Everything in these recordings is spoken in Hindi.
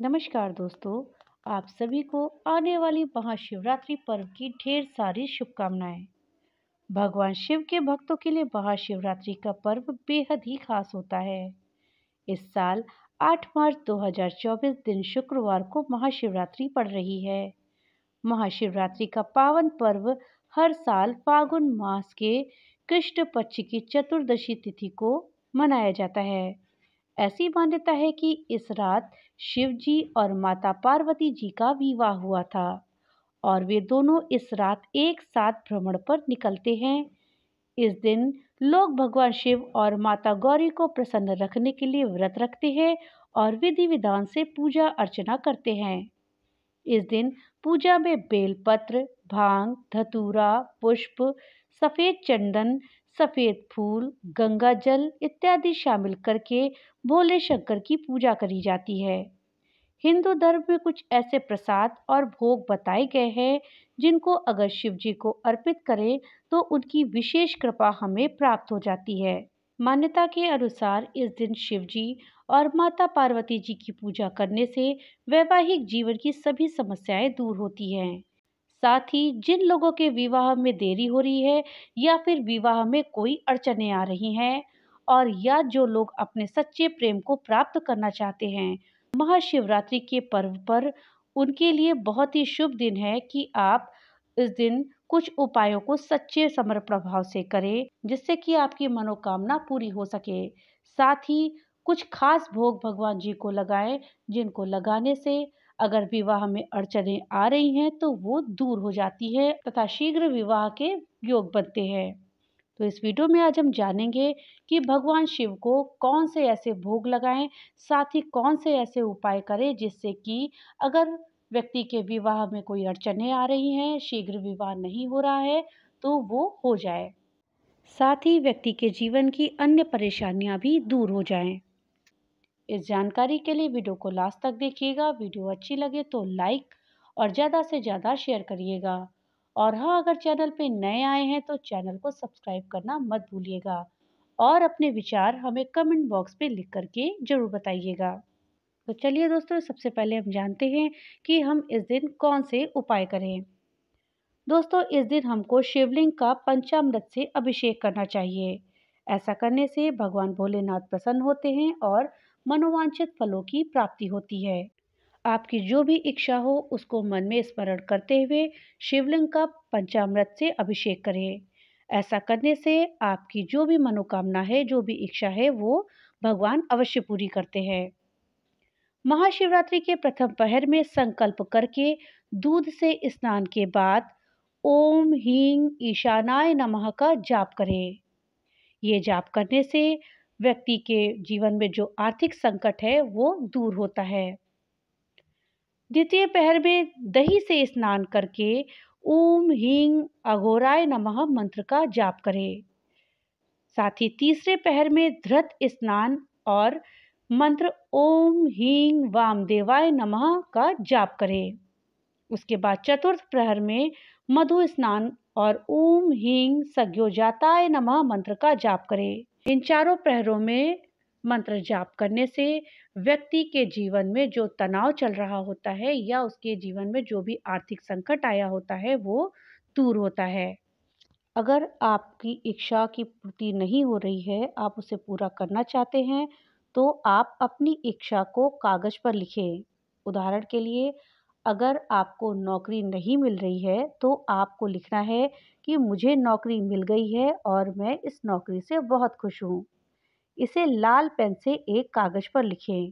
नमस्कार दोस्तों आप सभी को आने वाली महाशिवरात्रि पर्व की ढेर सारी शुभकामनाएं भगवान शिव के भक्तों के लिए महाशिवरात्रि का पर्व बेहद ही खास होता है इस साल 8 मार्च 2024 दिन शुक्रवार को महाशिवरात्रि पड़ रही है महाशिवरात्रि का पावन पर्व हर साल फागुन मास के कृष्ण पक्ष की चतुर्दशी तिथि को मनाया जाता है ऐसी मान्यता है कि इस रात शिव जी और माता पार्वती जी का विवाह हुआ था और वे दोनों इस रात एक साथ भ्रमण पर निकलते हैं इस दिन लोग भगवान शिव और माता गौरी को प्रसन्न रखने के लिए व्रत रखते हैं और विधि विधान से पूजा अर्चना करते हैं इस दिन पूजा में बेलपत्र भांग धतूरा पुष्प सफ़ेद चंदन सफ़ेद फूल गंगा जल इत्यादि शामिल करके भोले शंकर की पूजा करी जाती है हिंदू धर्म में कुछ ऐसे प्रसाद और भोग बताए गए हैं जिनको अगर शिव जी को अर्पित करें तो उनकी विशेष कृपा हमें प्राप्त हो जाती है मान्यता के अनुसार इस दिन शिव जी और माता पार्वती जी की पूजा करने से वैवाहिक जीवन की सभी समस्याएं दूर होती हैं साथ ही जिन लोगों के विवाह में देरी हो रही है या फिर विवाह में कोई अड़चने आ रही हैं और या जो लोग अपने सच्चे प्रेम को प्राप्त करना चाहते हैं महाशिवरात्रि के पर्व पर उनके लिए बहुत ही शुभ दिन है कि आप इस दिन कुछ उपायों को सच्चे समर्पण भाव से करें जिससे कि आपकी मनोकामना पूरी हो सके साथ ही कुछ खास भोग भगवान जी को लगाएं जिनको लगाने से अगर विवाह में अड़चने आ रही हैं तो वो दूर हो जाती है तथा शीघ्र विवाह के योग बनते हैं तो इस वीडियो में आज हम जानेंगे कि भगवान शिव को कौन से ऐसे भोग लगाएं साथ ही कौन से ऐसे उपाय करें जिससे कि अगर व्यक्ति के विवाह में कोई अड़चने आ रही हैं शीघ्र विवाह नहीं हो रहा है तो वो हो जाए साथ ही व्यक्ति के जीवन की अन्य परेशानियां भी दूर हो जाएं। इस जानकारी के लिए वीडियो को लास्ट तक देखिएगा वीडियो अच्छी लगे तो लाइक और ज़्यादा से ज़्यादा शेयर करिएगा और हाँ अगर चैनल पे नए आए हैं तो चैनल को सब्सक्राइब करना मत भूलिएगा और अपने विचार हमें कमेंट बॉक्स पे लिख करके ज़रूर बताइएगा तो चलिए दोस्तों सबसे पहले हम जानते हैं कि हम इस दिन कौन से उपाय करें दोस्तों इस दिन हमको शिवलिंग का पंचामृत से अभिषेक करना चाहिए ऐसा करने से भगवान भोलेनाथ प्रसन्न होते हैं और मनोवांछित फलों की प्राप्ति होती है आपकी जो भी इच्छा हो उसको मन में स्मरण करते हुए शिवलिंग का पंचामृत से अभिषेक करें ऐसा करने से आपकी जो भी मनोकामना है जो भी इच्छा है वो भगवान अवश्य पूरी करते हैं महाशिवरात्रि के प्रथम पहर में संकल्प करके दूध से स्नान के बाद ओम हींग ईशानाय नमः का जाप करें ये जाप करने से व्यक्ति के जीवन में जो आर्थिक संकट है वो दूर होता है द्वितीय पहर में दही से स्नान करके ओम हिंग अघोराय नमः मंत्र का जाप करें साथ ही तीसरे पहर में धृत स्नान और मंत्र ओम हींग वामदेवाय नमः का जाप करें उसके बाद चतुर्थ प्रहर में मधु स्नान और ओम सज्ञो सज्ञोजाताय नमः मंत्र का जाप करें इन चारों प्रहरों में मंत्र जाप करने से व्यक्ति के जीवन में जो तनाव चल रहा होता है या उसके जीवन में जो भी आर्थिक संकट आया होता है वो दूर होता है अगर आपकी इच्छा की पूर्ति नहीं हो रही है आप उसे पूरा करना चाहते हैं तो आप अपनी इच्छा को कागज़ पर लिखें उदाहरण के लिए अगर आपको नौकरी नहीं मिल रही है तो आपको लिखना है कि मुझे नौकरी मिल गई है और मैं इस नौकरी से बहुत खुश हूँ इसे लाल पेन से एक कागज़ पर लिखें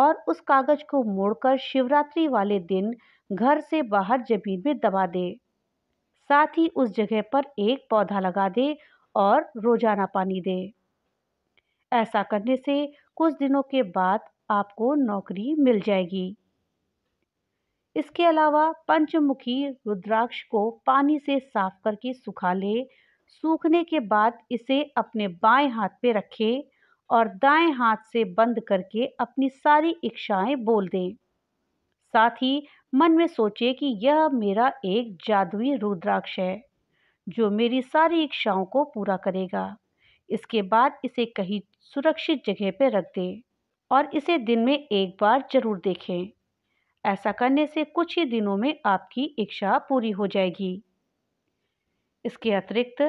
और उस कागज़ को मोड़कर शिवरात्रि वाले दिन घर से बाहर जमीन में दबा दें साथ ही उस जगह पर एक पौधा लगा दें और रोज़ाना पानी दें ऐसा करने से कुछ दिनों के बाद आपको नौकरी मिल जाएगी इसके अलावा पंचमुखी रुद्राक्ष को पानी से साफ करके सुखा ले सूखने के बाद इसे अपने बाएं हाथ पे रखें और दाएं हाथ से बंद करके अपनी सारी इच्छाएं बोल दें साथ ही मन में सोचे कि यह मेरा एक जादुई रुद्राक्ष है जो मेरी सारी इच्छाओं को पूरा करेगा इसके बाद इसे कहीं सुरक्षित जगह पर रख दें और इसे दिन में एक बार ज़रूर देखें ऐसा करने से कुछ ही दिनों में आपकी इच्छा पूरी हो जाएगी इसके अतिरिक्त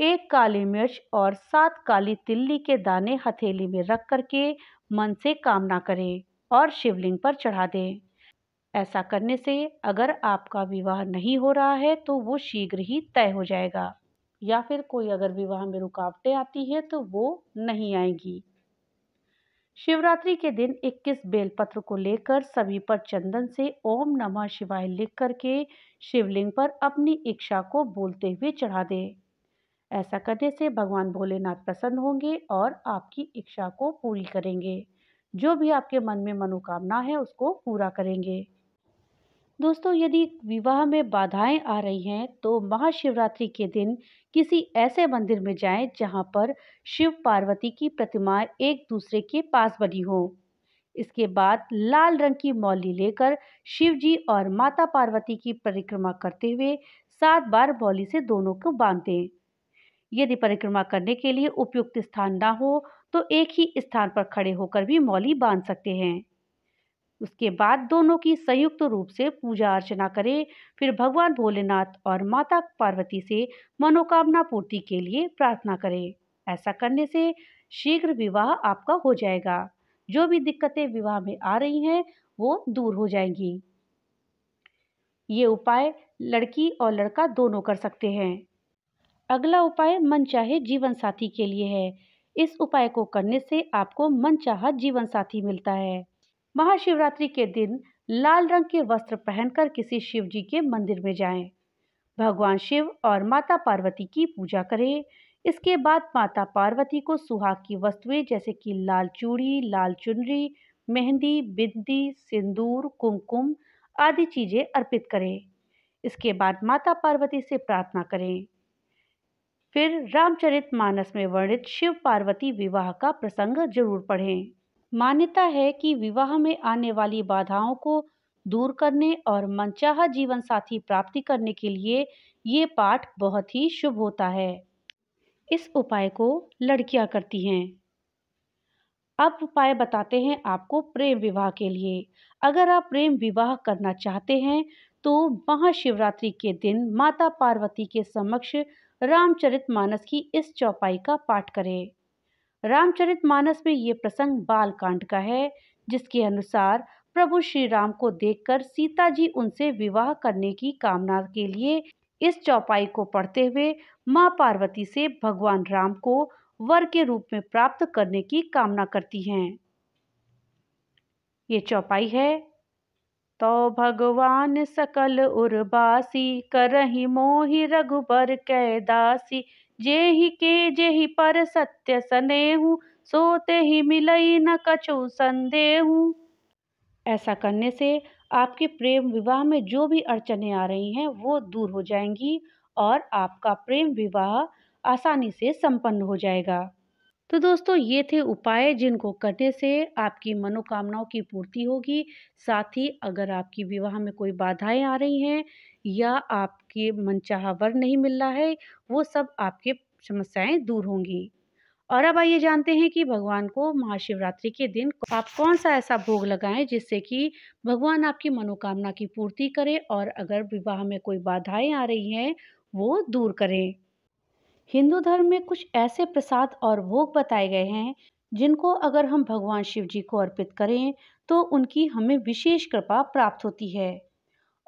एक काली मिर्च और सात काली तिल्ली के दाने हथेली में रख करके मन से कामना करें और शिवलिंग पर चढ़ा दें ऐसा करने से अगर आपका विवाह नहीं हो रहा है तो वो शीघ्र ही तय हो जाएगा या फिर कोई अगर विवाह में रुकावटें आती हैं तो वो नहीं आएंगी शिवरात्रि के दिन 21 बेलपत्र को लेकर सभी पर चंदन से ओम नमः शिवाय लिख करके शिवलिंग पर अपनी इच्छा को बोलते हुए चढ़ा दें ऐसा करने से भगवान भोलेनाथ प्रसन्न होंगे और आपकी इच्छा को पूरी करेंगे जो भी आपके मन में मनोकामना है उसको पूरा करेंगे दोस्तों यदि विवाह में बाधाएं आ रही हैं तो महाशिवरात्रि के दिन किसी ऐसे मंदिर में जाएं जहां पर शिव पार्वती की प्रतिमाएं एक दूसरे के पास बनी हो इसके बाद लाल रंग की मौली लेकर शिव जी और माता पार्वती की परिक्रमा करते हुए सात बार मौली से दोनों को बांध दें यदि परिक्रमा करने के लिए उपयुक्त स्थान ना हो तो एक ही स्थान पर खड़े होकर भी मौली बांध सकते हैं उसके बाद दोनों की संयुक्त रूप से पूजा अर्चना करें फिर भगवान भोलेनाथ और माता पार्वती से मनोकामना पूर्ति के लिए प्रार्थना करें ऐसा करने से शीघ्र विवाह आपका हो जाएगा जो भी दिक्कतें विवाह में आ रही हैं वो दूर हो जाएंगी ये उपाय लड़की और लड़का दोनों कर सकते हैं अगला उपाय मन चाहे जीवन साथी के लिए है इस उपाय को करने से आपको मन चाह जीवन साथी मिलता है महाशिवरात्रि के दिन लाल रंग के वस्त्र पहनकर किसी शिव जी के मंदिर में जाएं। भगवान शिव और माता पार्वती की पूजा करें इसके बाद माता पार्वती को सुहाग की वस्तुएं जैसे कि लाल चूड़ी लाल चुनरी मेहंदी बिंदी सिंदूर कुमकुम आदि चीज़ें अर्पित करें इसके बाद माता पार्वती से प्रार्थना करें फिर रामचरित मानस में वर्णित शिव पार्वती विवाह का प्रसंग जरूर पढ़ें मान्यता है कि विवाह में आने वाली बाधाओं को दूर करने और मनचाहा जीवन साथी प्राप्ति करने के लिए ये पाठ बहुत ही शुभ होता है इस उपाय को लड़कियां करती हैं अब उपाय बताते हैं आपको प्रेम विवाह के लिए अगर आप प्रेम विवाह करना चाहते हैं तो महाशिवरात्रि के दिन माता पार्वती के समक्ष रामचरित मानस की इस चौपाई का पाठ करें रामचरित मानस में ये प्रसंग बाल कांड का है जिसके अनुसार प्रभु श्री राम को देखकर सीता जी उनसे विवाह करने की कामना के लिए इस चौपाई को पढ़ते हुए माँ पार्वती से भगवान राम को वर के रूप में प्राप्त करने की कामना करती हैं ये चौपाई है तो भगवान सकल उर्बासी करही मोहि रघुबर कैदासी जे ही के जे ही पर सत्य स्नेहु सोते ही मिलई न कछु संदेहु ऐसा करने से आपके प्रेम विवाह में जो भी अड़चने आ रही हैं वो दूर हो जाएंगी और आपका प्रेम विवाह आसानी से संपन्न हो जाएगा तो दोस्तों ये थे उपाय जिनको करने से आपकी मनोकामनाओं की पूर्ति होगी साथ ही अगर आपकी विवाह में कोई बाधाएं आ रही हैं या आप आपकी मनचाहा वर नहीं मिल रहा है वो सब आपके समस्याएं दूर होंगी और अब आइए जानते हैं कि भगवान को महाशिवरात्रि के दिन आप कौन सा ऐसा भोग लगाएं जिससे कि भगवान आपकी मनोकामना की पूर्ति करें और अगर विवाह में कोई बाधाएं आ रही हैं वो दूर करें हिंदू धर्म में कुछ ऐसे प्रसाद और भोग बताए गए हैं जिनको अगर हम भगवान शिव जी को अर्पित करें तो उनकी हमें विशेष कृपा प्राप्त होती है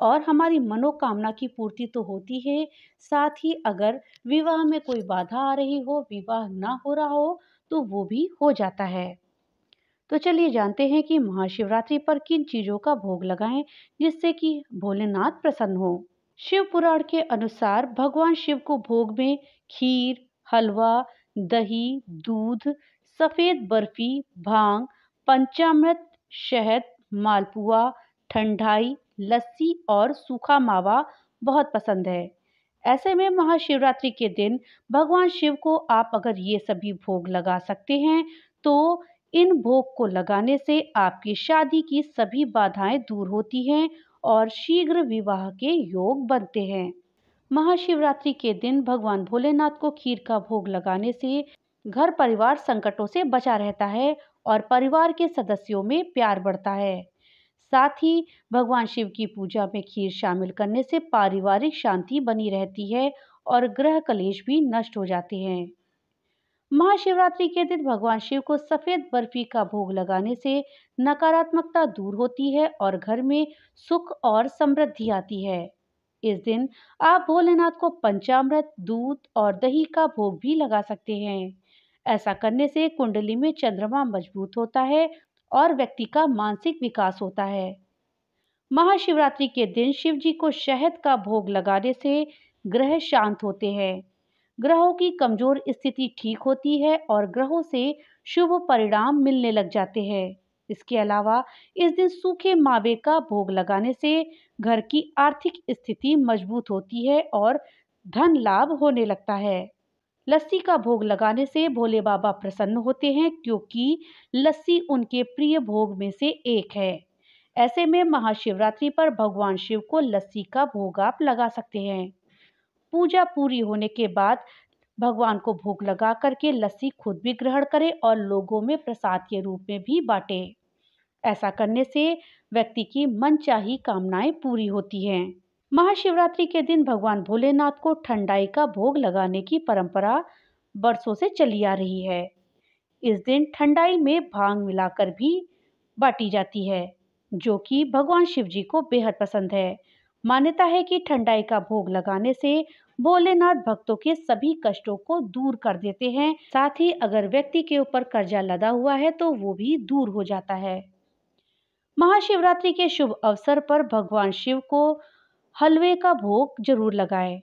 और हमारी मनोकामना की पूर्ति तो होती है साथ ही अगर विवाह में कोई बाधा आ रही हो विवाह ना हो रहा हो तो वो भी हो जाता है तो चलिए जानते हैं कि महाशिवरात्रि पर किन चीज़ों का भोग लगाएं जिससे कि भोलेनाथ प्रसन्न हो शिव पुराण के अनुसार भगवान शिव को भोग में खीर हलवा दही दूध सफ़ेद बर्फी भांग पंचामृत शहद मालपुआ ठंडाई लस्सी और सूखा मावा बहुत पसंद है ऐसे में महाशिवरात्रि के दिन भगवान शिव को आप अगर ये सभी भोग लगा सकते हैं तो इन भोग को लगाने से आपकी शादी की सभी बाधाएं दूर होती हैं और शीघ्र विवाह के योग बनते हैं महाशिवरात्रि के दिन भगवान भोलेनाथ को खीर का भोग लगाने से घर परिवार संकटों से बचा रहता है और परिवार के सदस्यों में प्यार बढ़ता है साथ ही भगवान शिव की पूजा में खीर शामिल करने से पारिवारिक शांति बनी रहती है और ग्रह कलेश भी नष्ट हो जाते हैं महाशिवरात्रि के दिन भगवान शिव को सफेद बर्फी का भोग लगाने से नकारात्मकता दूर होती है और घर में सुख और समृद्धि आती है इस दिन आप भोलेनाथ को पंचामृत दूध और दही का भोग भी लगा सकते हैं ऐसा करने से कुंडली में चंद्रमा मजबूत होता है और व्यक्ति का मानसिक विकास होता है महाशिवरात्रि के दिन शिव जी को शहद का भोग लगाने से ग्रह शांत होते हैं ग्रहों की कमजोर स्थिति ठीक होती है और ग्रहों से शुभ परिणाम मिलने लग जाते हैं इसके अलावा इस दिन सूखे मावे का भोग लगाने से घर की आर्थिक स्थिति मजबूत होती है और धन लाभ होने लगता है लस्सी का भोग लगाने से भोले बाबा प्रसन्न होते हैं क्योंकि लस्सी उनके प्रिय भोग में से एक है ऐसे में महाशिवरात्रि पर भगवान शिव को लस्सी का भोग आप लगा सकते हैं पूजा पूरी होने के बाद भगवान को भोग लगा करके लस्सी खुद भी ग्रहण करें और लोगों में प्रसाद के रूप में भी बांटे ऐसा करने से व्यक्ति की मनचाही कामनाएं पूरी होती हैं महाशिवरात्रि के दिन भगवान भोलेनाथ को ठंडाई का भोग लगाने की परंपरा बरसों से चली आ रही है इस दिन ठंडाई में भांग मिलाकर भी बांटी जाती है जो कि भगवान शिव जी को बेहद पसंद है मान्यता है कि ठंडाई का भोग लगाने से भोलेनाथ भक्तों के सभी कष्टों को दूर कर देते हैं साथ ही अगर व्यक्ति के ऊपर कर्जा लदा हुआ है तो वो भी दूर हो जाता है महाशिवरात्रि के शुभ अवसर पर भगवान शिव को हलवे का भोग जरूर लगाएं।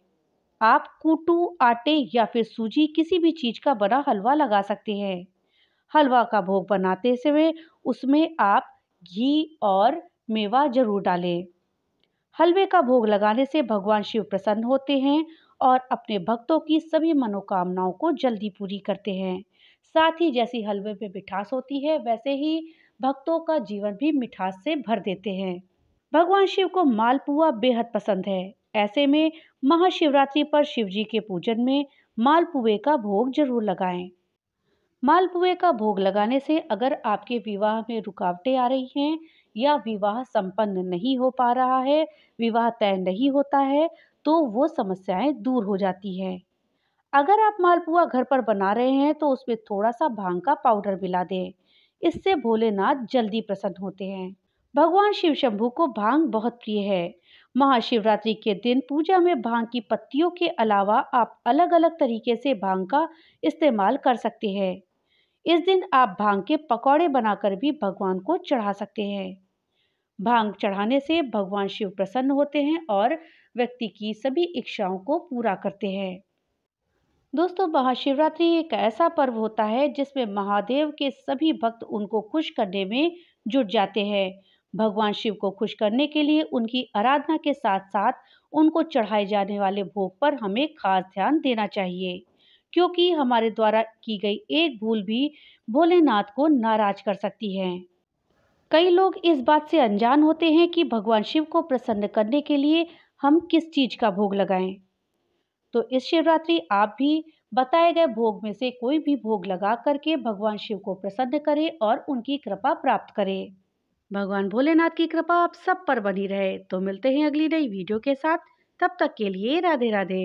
आप कूटू आटे या फिर सूजी किसी भी चीज़ का बना हलवा लगा सकते हैं हलवा का भोग बनाते समय उसमें आप घी और मेवा जरूर डालें हलवे का भोग लगाने से भगवान शिव प्रसन्न होते हैं और अपने भक्तों की सभी मनोकामनाओं को जल्दी पूरी करते हैं साथ ही जैसी हलवे में मिठास होती है वैसे ही भक्तों का जीवन भी मिठास से भर देते हैं भगवान शिव को मालपुआ बेहद पसंद है ऐसे में महाशिवरात्रि पर शिव जी के पूजन में मालपुए का भोग जरूर लगाएं। मालपुए का भोग लगाने से अगर आपके विवाह में रुकावटें आ रही हैं या विवाह संपन्न नहीं हो पा रहा है विवाह तय नहीं होता है तो वो समस्याएं दूर हो जाती हैं अगर आप मालपुआ घर पर बना रहे हैं तो उसमें थोड़ा सा भांग का पाउडर मिला दें इससे भोलेनाथ जल्दी प्रसन्न होते हैं भगवान शिव शंभु को भांग बहुत प्रिय है महाशिवरात्रि के दिन पूजा में भांग की पत्तियों के अलावा आप अलग अलग तरीके से भांग का इस्तेमाल कर सकते हैं इस दिन आप भांग के पकौड़े बनाकर भी भगवान को चढ़ा सकते हैं भांग चढ़ाने से भगवान शिव प्रसन्न होते हैं और व्यक्ति की सभी इच्छाओं को पूरा करते हैं दोस्तों महाशिवरात्रि एक ऐसा पर्व होता है जिसमें महादेव के सभी भक्त उनको खुश करने में जुट जाते हैं भगवान शिव को खुश करने के लिए उनकी आराधना के साथ साथ उनको चढ़ाए जाने वाले भोग पर हमें खास ध्यान देना चाहिए क्योंकि हमारे द्वारा की गई एक भूल भी भोलेनाथ को नाराज कर सकती है कई लोग इस बात से अनजान होते हैं कि भगवान शिव को प्रसन्न करने के लिए हम किस चीज का भोग लगाएं तो इस शिवरात्रि आप भी बताए गए भोग में से कोई भी भोग लगा करके भगवान शिव को प्रसन्न करें और उनकी कृपा प्राप्त करें भगवान भोलेनाथ की कृपा आप सब पर बनी रहे तो मिलते हैं अगली नई वीडियो के साथ तब तक के लिए राधे राधे